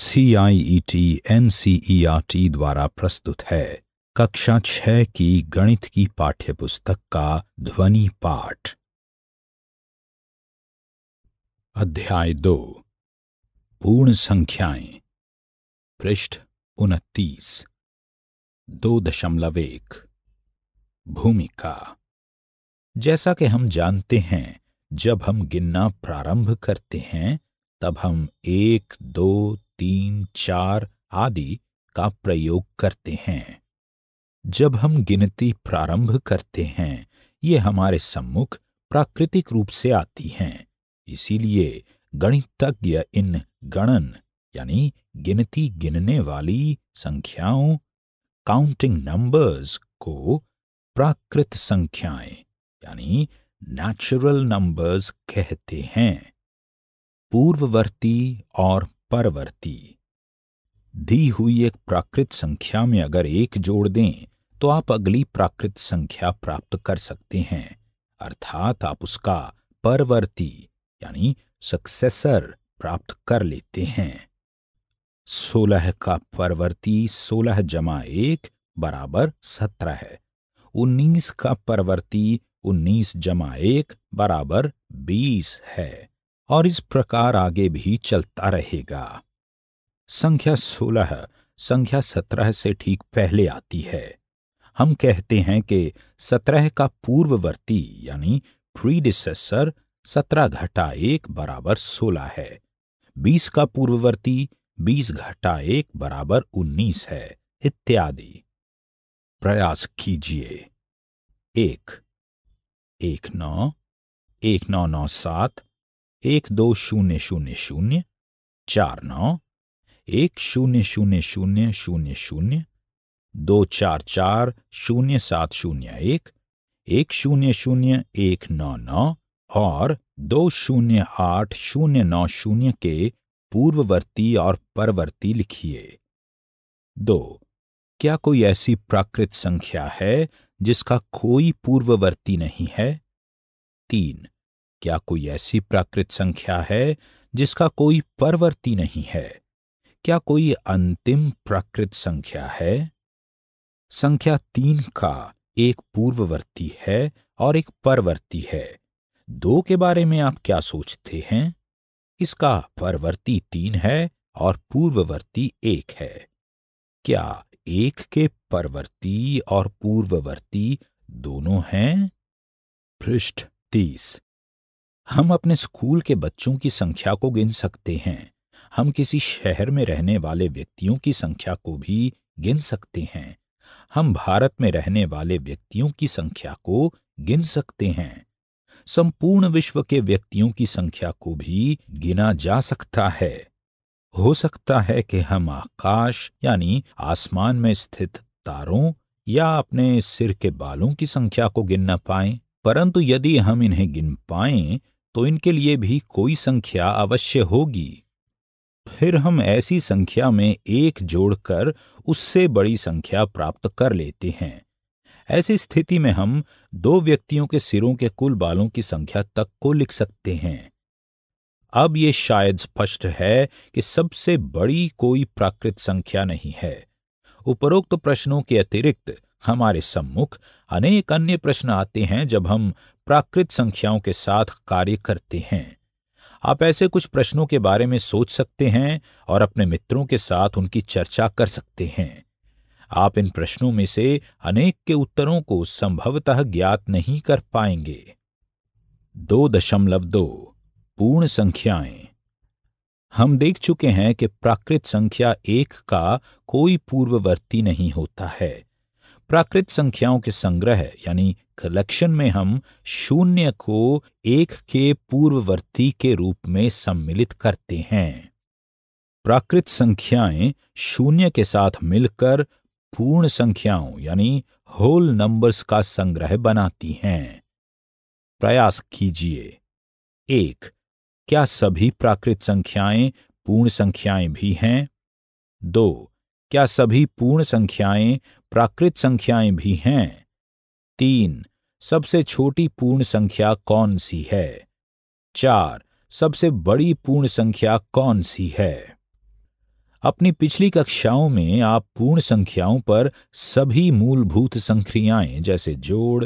CIET NCERT e e द्वारा प्रस्तुत है कक्षा छह की गणित की पाठ्यपुस्तक का ध्वनि पाठ अध्याय दो पूर्ण संख्याएं पृष्ठ उनतीस दो दशमलव एक भूमिका जैसा कि हम जानते हैं जब हम गिनना प्रारंभ करते हैं तब हम एक दो तीन चार आदि का प्रयोग करते हैं जब हम गिनती प्रारंभ करते हैं ये हमारे सम्मुख प्राकृतिक रूप से आती हैं इसीलिए गणितज्ञ इन गणन यानी गिनती गिनने वाली संख्याओं काउंटिंग नंबर्स को प्राकृत संख्याएं यानी नेचुरल नंबर्स कहते हैं पूर्ववर्ती और परवर्ती दी हुई एक प्राकृत संख्या में अगर एक जोड़ दें तो आप अगली प्राकृत संख्या प्राप्त कर सकते हैं अर्थात आप उसका परवर्ती यानी सक्सेसर प्राप्त कर लेते हैं सोलह का परवर्ती सोलह जमा एक बराबर सत्रह है उन्नीस का परवर्ती उन्नीस जमा एक बराबर बीस है और इस प्रकार आगे भी चलता रहेगा संख्या सोलह संख्या सत्रह से ठीक पहले आती है हम कहते हैं कि सत्रह का पूर्ववर्ती यानी प्रीडिसेसर सत्रह घटा एक बराबर सोलह है बीस का पूर्ववर्ती बीस घटा एक बराबर उन्नीस है इत्यादि प्रयास कीजिए एक एक नौ एक नौ नौ सात एक दो शून्य शून्य शून्य चार नौ एक शून्य शून्य शून्य शून्य शून्य दो चार चार शून्य सात शून्य एक एक शून्य शून्य एक नौ नौ और दो शून्य आठ शून्य नौ शून्य के पूर्ववर्ती और परवर्ती लिखिए दो क्या कोई ऐसी प्राकृत संख्या है जिसका कोई पूर्ववर्ती नहीं है तीन क्या कोई ऐसी प्राकृत संख्या है जिसका कोई परवर्ती नहीं है क्या कोई अंतिम प्राकृत संख्या है संख्या तीन का एक पूर्ववर्ती है और एक परवर्ती है दो के बारे में आप क्या सोचते हैं इसका परवर्ती तीन है और पूर्ववर्ती एक है क्या एक के परवर्ती और पूर्ववर्ती दोनों हैं पृष्ठ तीस हम अपने स्कूल के बच्चों की संख्या को गिन सकते हैं हम किसी शहर में रहने वाले व्यक्तियों की संख्या को भी गिन सकते हैं हम भारत में रहने वाले व्यक्तियों की संख्या को गिन सकते हैं संपूर्ण विश्व के व्यक्तियों की संख्या को भी गिना जा सकता है हो सकता है कि हम आकाश यानी आसमान में स्थित तारों या अपने सिर के बालों की संख्या को गिन न पाएं परंतु यदि हम इन्हें गिन पाएं तो इनके लिए भी कोई संख्या अवश्य होगी फिर हम ऐसी संख्या में एक जोड़कर उससे बड़ी संख्या प्राप्त कर लेते हैं ऐसी स्थिति में हम दो व्यक्तियों के सिरों के कुल बालों की संख्या तक को लिख सकते हैं अब ये शायद स्पष्ट है कि सबसे बड़ी कोई प्राकृत संख्या नहीं है उपरोक्त प्रश्नों के अतिरिक्त हमारे सम्मुख अनेक अन्य प्रश्न आते हैं जब हम प्राकृत संख्याओं के साथ कार्य करते हैं आप ऐसे कुछ प्रश्नों के बारे में सोच सकते हैं और अपने मित्रों के साथ उनकी चर्चा कर सकते हैं आप इन प्रश्नों में से अनेक के उत्तरों को संभवतः ज्ञात नहीं कर पाएंगे दो दशमलव दो पूर्ण संख्याएं हम देख चुके हैं कि प्राकृत संख्या एक का कोई पूर्ववर्ती नहीं होता है प्राकृत संख्याओं के संग्रह यानी कलेक्शन में हम शून्य को एक के पूर्ववर्ती के रूप में सम्मिलित करते हैं प्राकृत संख्याएं शून्य के साथ मिलकर पूर्ण संख्याओं यानी होल नंबर्स का संग्रह बनाती हैं प्रयास कीजिए एक क्या सभी प्राकृत संख्याएं पूर्ण संख्याएं भी हैं दो क्या सभी पूर्ण संख्याएं प्राकृत संख्याएं भी हैं तीन सबसे छोटी पूर्ण संख्या कौन सी है चार सबसे बड़ी पूर्ण संख्या कौन सी है अपनी पिछली कक्षाओं में आप पूर्ण संख्याओं पर सभी मूलभूत संक्रियाएं जैसे जोड़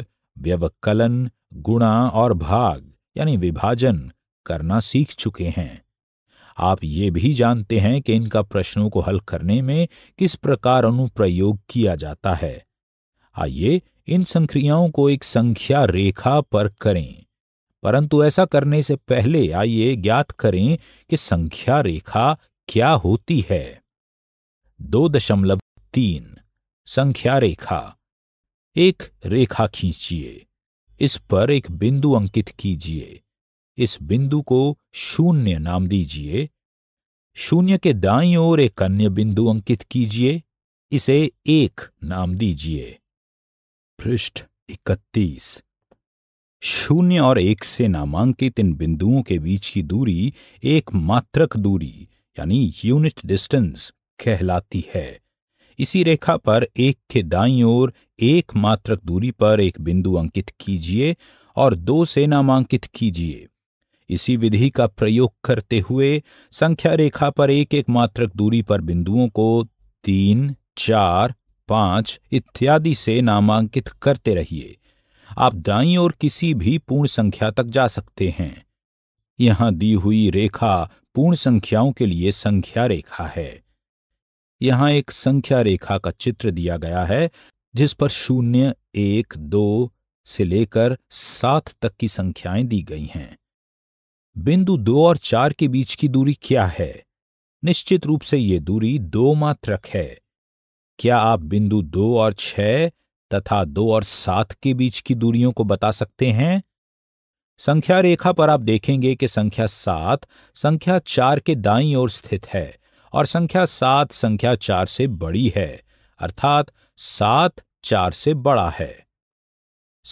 व्यवकलन गुणा और भाग यानी विभाजन करना सीख चुके हैं आप ये भी जानते हैं कि इनका प्रश्नों को हल करने में किस प्रकार अनुप्रयोग किया जाता है आइए इन संक्रियाओं को एक संख्या रेखा पर करें परंतु ऐसा करने से पहले आइए ज्ञात करें कि संख्या रेखा क्या होती है दो दशमलव तीन संख्या रेखा एक रेखा खींचिए इस पर एक बिंदु अंकित कीजिए इस बिंदु को शून्य नाम दीजिए शून्य के दाई ओर एक अन्य बिंदु अंकित कीजिए इसे एक नाम दीजिए पृष्ठ इकतीस शून्य और एक से नामांकित इन बिंदुओं के बीच की दूरी एक मात्रक दूरी यानी यूनिट डिस्टेंस कहलाती है इसी रेखा पर एक के दाई ओर एक मात्रक दूरी पर एक बिंदु अंकित कीजिए और दो से नामांकित कीजिए इसी विधि का प्रयोग करते हुए संख्या रेखा पर एक एक मात्रक दूरी पर बिंदुओं को तीन चार पांच इत्यादि से नामांकित करते रहिए आप दाई ओर किसी भी पूर्ण संख्या तक जा सकते हैं यहाँ दी हुई रेखा पूर्ण संख्याओं के लिए संख्या रेखा है यहाँ एक संख्या रेखा का चित्र दिया गया है जिस पर शून्य एक दो से लेकर सात तक की संख्याएं दी गई हैं बिंदु दो और चार के बीच की दूरी क्या है निश्चित रूप से ये दूरी दो मात्रक है क्या आप बिंदु दो और छह तथा दो और सात के बीच की दूरियों को बता सकते हैं संख्या रेखा पर आप देखेंगे कि संख्या सात संख्या चार के दाईं ओर स्थित है और संख्या सात संख्या चार से बड़ी है अर्थात सात चार से बड़ा है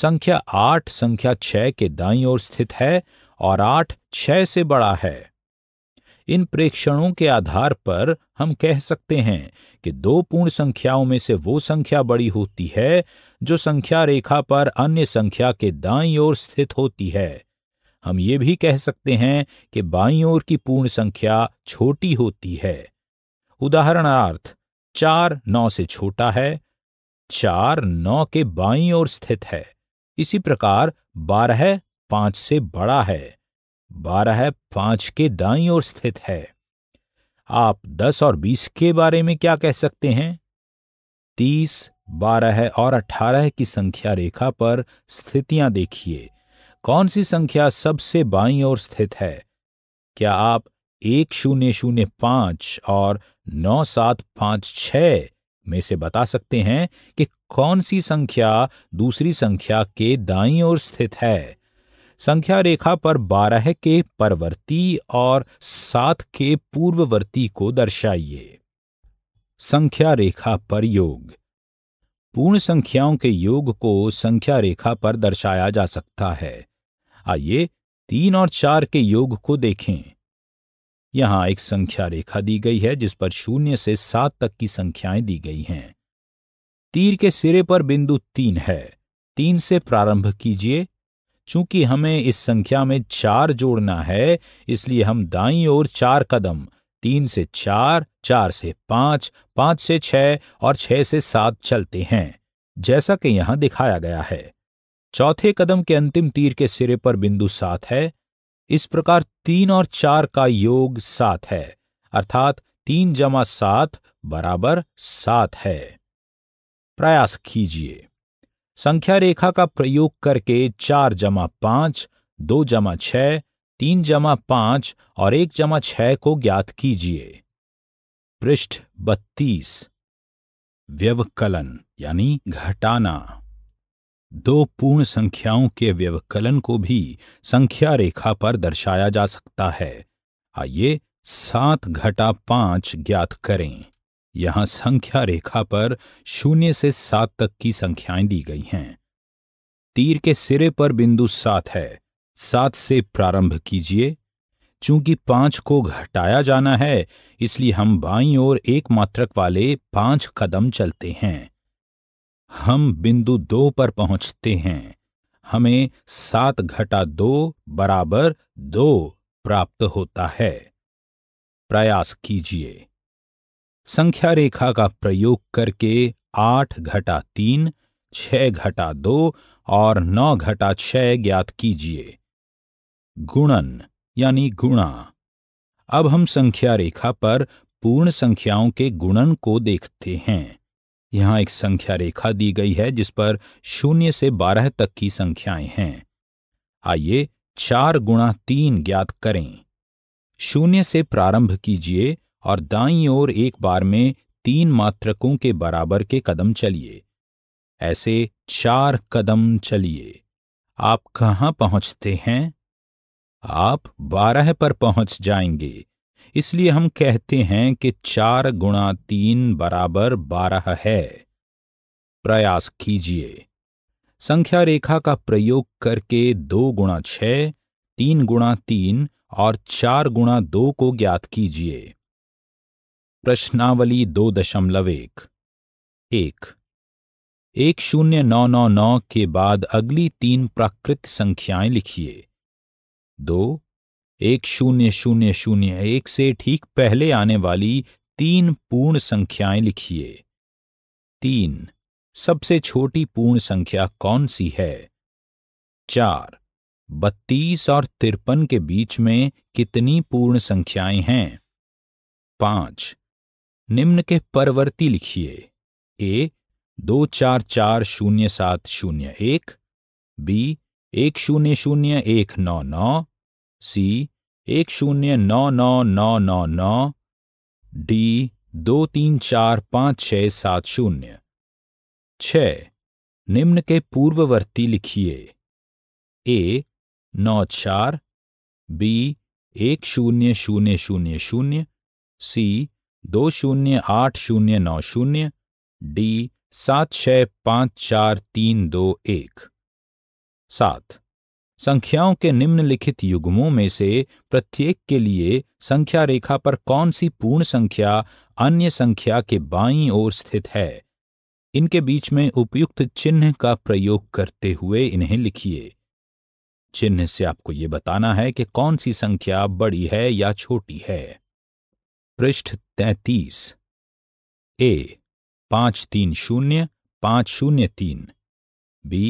संख्या आठ संख्या छह के दाईं ओर स्थित है और आठ छह से बड़ा है इन प्रेक्षणों के आधार पर हम कह सकते हैं कि दो पूर्ण संख्याओं में से वो संख्या बड़ी होती है जो संख्या रेखा पर अन्य संख्या के दाईं ओर स्थित होती है हम ये भी कह सकते हैं कि बाईं ओर की पूर्ण संख्या छोटी होती है उदाहरणार्थ चार नौ से छोटा है चार नौ के बाईं ओर स्थित है इसी प्रकार बारह पांच से बड़ा है बारह पांच के दाई ओर स्थित है आप दस और बीस के बारे में क्या कह सकते हैं तीस बारह और अठारह की संख्या रेखा पर स्थितियां देखिए कौन सी संख्या सबसे बाई ओर स्थित है क्या आप एक शून्य शून्य पांच और नौ सात पांच छ में से बता सकते हैं कि कौन सी संख्या दूसरी संख्या के दाई ओर स्थित है संख्या रेखा पर बारह के परवर्ती और सात के पूर्ववर्ती को दर्शाइए संख्या रेखा पर योग पूर्ण संख्याओं के योग को संख्या रेखा पर दर्शाया जा सकता है आइए तीन और चार के योग को देखें यहां एक संख्या रेखा दी गई है जिस पर शून्य से सात तक की संख्याएं दी गई हैं तीर के सिरे पर बिंदु तीन है तीन से प्रारंभ कीजिए चूंकि हमें इस संख्या में चार जोड़ना है इसलिए हम दाई ओर चार कदम तीन से चार चार से पांच पांच से छह और छह से सात चलते हैं जैसा कि यहां दिखाया गया है चौथे कदम के अंतिम तीर के सिरे पर बिंदु सात है इस प्रकार तीन और चार का योग सात है अर्थात तीन जमा सात बराबर सात है प्रयास कीजिए संख्या रेखा का प्रयोग करके चार जमा पांच दो जमा छह तीन जमा पांच और एक जमा छह को ज्ञात कीजिए पृष्ठ बत्तीस व्यवकलन यानी घटाना दो पूर्ण संख्याओं के व्यवकलन को भी संख्या रेखा पर दर्शाया जा सकता है आइए सात घटा पांच ज्ञात करें यहां संख्या रेखा पर शून्य से सात तक की संख्याएं दी गई हैं तीर के सिरे पर बिंदु सात है सात से प्रारंभ कीजिए चूंकि पांच को घटाया जाना है इसलिए हम बाईं ओर एक मात्रक वाले पांच कदम चलते हैं हम बिंदु दो पर पहुंचते हैं हमें सात घटा दो बराबर दो प्राप्त होता है प्रयास कीजिए संख्या रेखा का प्रयोग करके आठ घटा तीन छ घटा दो और नौ घटा छः ज्ञात कीजिए गुणन यानी गुणा अब हम संख्या रेखा पर पूर्ण संख्याओं के गुणन को देखते हैं यहां एक संख्या रेखा दी गई है जिस पर शून्य से बारह तक की संख्याएं हैं आइए चार गुणा तीन ज्ञात करें शून्य से प्रारंभ कीजिए और दाई ओर एक बार में तीन मात्रकों के बराबर के कदम चलिए ऐसे चार कदम चलिए आप कहाँ पहुंचते हैं आप बारह पर पहुंच जाएंगे इसलिए हम कहते हैं कि चार गुणा तीन बराबर बारह है प्रयास कीजिए संख्या रेखा का प्रयोग करके दो गुणा छ तीन गुणा तीन और चार गुणा दो को ज्ञात कीजिए प्रश्नावली दो दशमलव एक एक एक शून्य नौ नौ नौ के बाद अगली तीन प्राकृत संख्याएं लिखिए दो एक शून्य शून्य शून्य एक से ठीक पहले आने वाली तीन पूर्ण संख्याएं लिखिए तीन सबसे छोटी पूर्ण संख्या कौन सी है चार बत्तीस और तिरपन के बीच में कितनी पूर्ण संख्याएं हैं पांच निम्न के परवर्ती लिखिए ए दो चार चार शून्य सात शून्य एक बी एक शून्य शून्य एक नौ नौ सी एक शून्य नौ नौ नौ नौ नौ डी दो तीन चार पाँच छ सात शून्य छ निम्न के पूर्ववर्ती लिखिए ए नौ चार बी एक शून्य शून्य शून्य शून्य सी दो शून्य आठ शून्य नौ शून्य डी सात छः पाँच चार तीन दो एक सात संख्याओं के निम्नलिखित युग्मों में से प्रत्येक के लिए संख्या रेखा पर कौन सी पूर्ण संख्या अन्य संख्या के बाईं ओर स्थित है इनके बीच में उपयुक्त चिन्ह का प्रयोग करते हुए इन्हें लिखिए चिन्ह से आपको ये बताना है कि कौन सी संख्या बड़ी है या छोटी है पृष्ठ तैतीस ए पांच तीन शून्य पांच शून्य तीन बी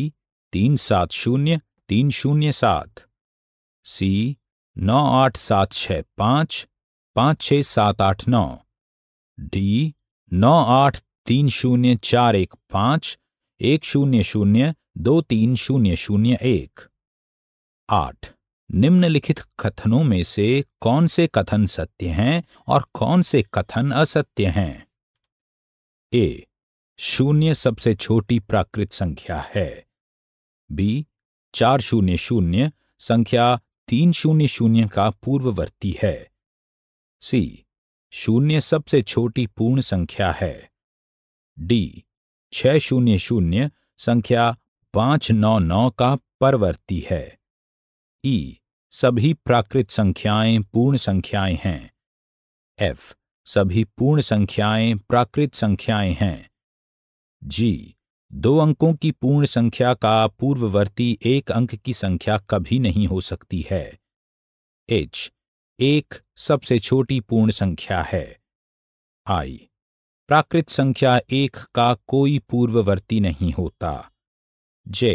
तीन सात शून्य तीन शून्य सात सी नौ आठ सात छ पांच पांच छ सात आठ नौ डी नौ आठ तीन शून्य चार एक पांच एक शून्य शून्य दो तीन शून्य शून्य एक आठ निम्नलिखित कथनों में से कौन से कथन सत्य हैं और कौन से कथन असत्य हैं ए शून्य सबसे छोटी प्राकृत संख्या है बी चार शून्य शून्य संख्या तीन शून्य शून्य का पूर्ववर्ती है सी शून्य सबसे छोटी पूर्ण संख्या है डी छह शून्य शून्य संख्या पांच नौ नौ का परवर्ती है ई सभी प्राकृत संख्याएं पूर्ण संख्याएं हैं एफ सभी पूर्ण संख्याएं प्राकृत संख्याएं हैं जी दो अंकों की पूर्ण संख्या का पूर्ववर्ती एक अंक की संख्या कभी नहीं हो सकती है एच एक सबसे छोटी पूर्ण संख्या है आई प्राकृत संख्या एक का कोई पूर्ववर्ती नहीं होता जे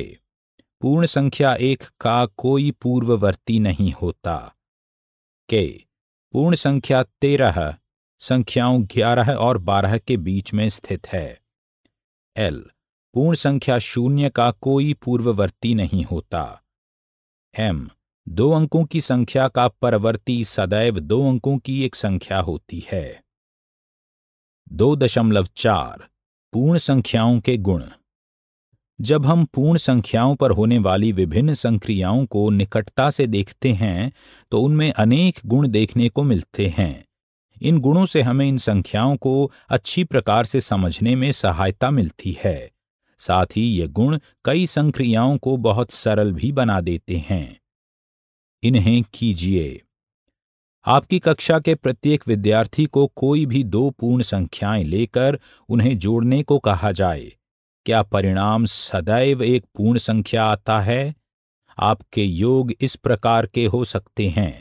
पूर्ण संख्या एक का कोई पूर्ववर्ती नहीं होता के पूर्ण संख्या तेरह संख्याओं ग्यारह और बारह के बीच में स्थित है एल पूर्ण संख्या शून्य का कोई पूर्ववर्ती नहीं होता एम दो अंकों की संख्या का परवर्ती सदैव दो अंकों की एक संख्या होती है दो दशमलव चार पूर्ण संख्याओं के गुण जब हम पूर्ण संख्याओं पर होने वाली विभिन्न संक्रियाओं को निकटता से देखते हैं तो उनमें अनेक गुण देखने को मिलते हैं इन गुणों से हमें इन संख्याओं को अच्छी प्रकार से समझने में सहायता मिलती है साथ ही ये गुण कई संक्रियाओं को बहुत सरल भी बना देते हैं इन्हें कीजिए आपकी कक्षा के प्रत्येक विद्यार्थी को कोई भी दो पूर्ण संख्याएं लेकर उन्हें जोड़ने को कहा जाए क्या परिणाम सदैव एक पूर्ण संख्या आता है आपके योग इस प्रकार के हो सकते हैं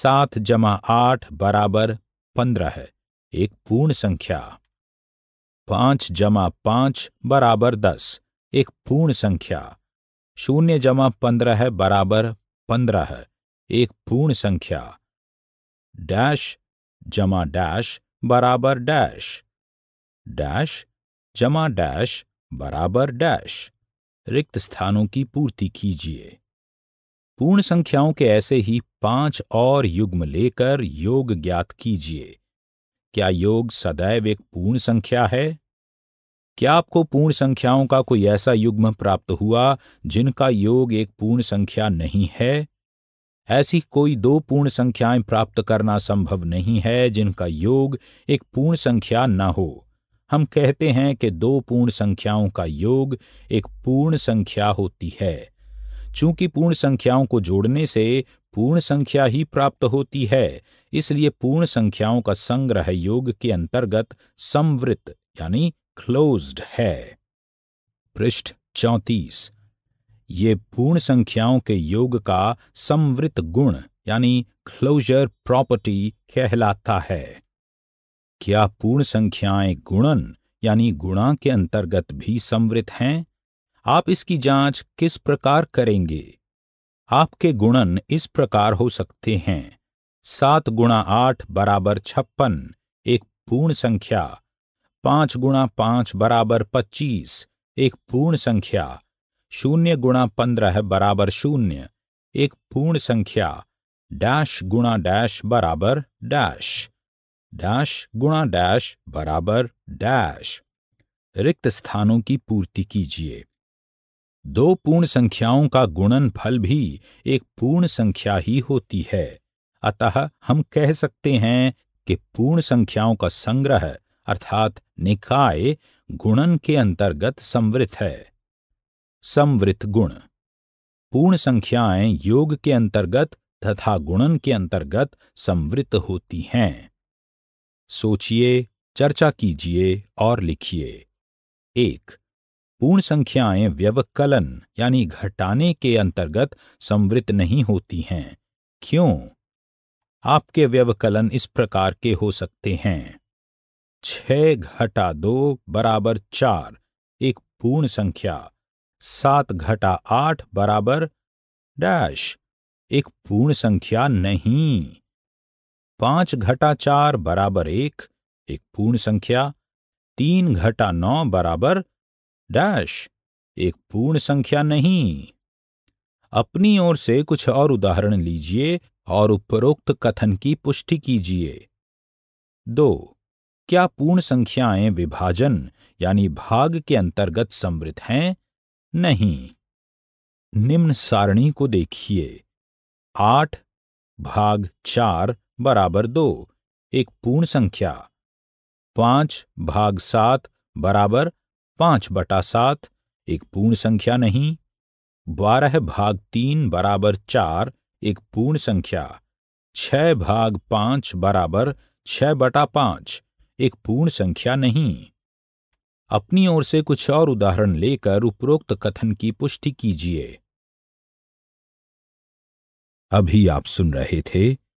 सात जमा आठ बराबर पंद्रह है एक पूर्ण संख्या पांच जमा पांच बराबर दस एक पूर्ण संख्या शून्य जमा पंद्रह है बराबर पंद्रह है एक पूर्ण संख्या डैश जमा डैश बराबर डैश डैश जमा डैश बराबर डैश रिक्त स्थानों की पूर्ति कीजिए पूर्ण संख्याओं के ऐसे ही पांच और युग्म लेकर योग ज्ञात कीजिए क्या योग सदैव एक पूर्ण संख्या है क्या आपको पूर्ण संख्याओं का कोई ऐसा युग्म प्राप्त हुआ जिनका योग एक पूर्ण संख्या नहीं है ऐसी कोई दो पूर्ण संख्याएं प्राप्त करना संभव नहीं है जिनका योग एक पूर्ण संख्या न हो हम कहते हैं कि दो पूर्ण संख्याओं का योग एक पूर्ण संख्या होती है चूंकि पूर्ण संख्याओं को जोड़ने से पूर्ण संख्या ही प्राप्त होती है इसलिए पूर्ण संख्याओं का संग्रह योग के अंतर्गत संवृत यानी क्लोज्ड है पृष्ठ चौंतीस ये पूर्ण संख्याओं के योग का संवृत गुण यानी क्लोजर प्रॉपर्टी कहलाता है क्या पूर्ण संख्याएं गुणन यानी गुणा के अंतर्गत भी संवृत हैं आप इसकी जांच किस प्रकार करेंगे आपके गुणन इस प्रकार हो सकते हैं सात गुणा आठ बराबर छप्पन एक पूर्ण संख्या पांच गुणा पांच बराबर पच्चीस एक पूर्ण संख्या शून्य गुणा पंद्रह बराबर शून्य एक पूर्ण संख्या डैश गुणा डैश बराबर डैश डैश गुणा डैश बराबर डैश रिक्त स्थानों की पूर्ति कीजिए दो पूर्ण संख्याओं का गुणन फल भी एक पूर्ण संख्या ही होती है अतः हम कह सकते हैं कि पूर्ण संख्याओं का संग्रह अर्थात निकाय गुणन के अंतर्गत संवृत है संवृत गुण पूर्ण संख्याएं योग के अंतर्गत तथा गुणन के अंतर्गत संवृत होती हैं सोचिए चर्चा कीजिए और लिखिए एक पूर्ण संख्याएं व्यवकलन यानी घटाने के अंतर्गत संवृत्त नहीं होती हैं क्यों आपके व्यवकलन इस प्रकार के हो सकते हैं छ घटा दो बराबर चार एक पूर्ण संख्या सात घटा आठ बराबर डैश एक पूर्ण संख्या नहीं पांच घटा चार बराबर एक एक पूर्ण संख्या तीन घटा नौ बराबर डैश एक पूर्ण संख्या नहीं अपनी ओर से कुछ और उदाहरण लीजिए और उपरोक्त कथन की पुष्टि कीजिए दो क्या पूर्ण संख्याएं विभाजन यानी भाग के अंतर्गत संवृत हैं नहीं निम्न सारणी को देखिए आठ भाग चार बराबर दो एक पूर्ण संख्या पांच भाग सात बराबर पांच बटा सात एक पूर्ण संख्या नहीं बारह भाग तीन बराबर चार एक पूर्ण संख्या छह भाग पांच बराबर छह बटा पांच एक पूर्ण संख्या नहीं अपनी ओर से कुछ और उदाहरण लेकर उपरोक्त कथन की पुष्टि कीजिए अभी आप सुन रहे थे